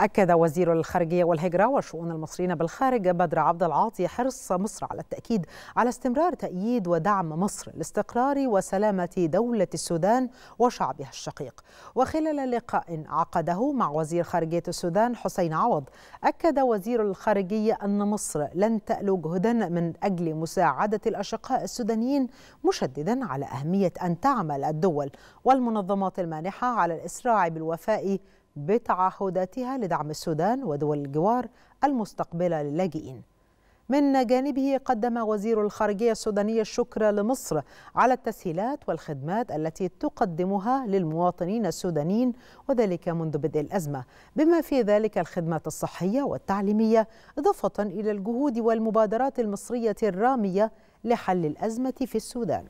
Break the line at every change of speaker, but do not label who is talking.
أكد وزير الخارجية والهجرة وشؤون المصريين بالخارج بدر عبد العاطي حرص مصر على التأكيد على استمرار تأييد ودعم مصر لاستقرار وسلامة دولة السودان وشعبها الشقيق وخلال لقاء عقده مع وزير خارجية السودان حسين عوض أكد وزير الخارجية أن مصر لن تألو جهدا من أجل مساعدة الأشقاء السودانيين مشددا على أهمية أن تعمل الدول والمنظمات المانحة على الإسراع بالوفاء بتعهداتها لدعم السودان ودول الجوار المستقبله للاجئين من جانبه قدم وزير الخارجيه السودانية الشكر لمصر على التسهيلات والخدمات التي تقدمها للمواطنين السودانيين وذلك منذ بدء الازمه بما في ذلك الخدمات الصحيه والتعليميه اضافه الى الجهود والمبادرات المصريه الراميه لحل الازمه في السودان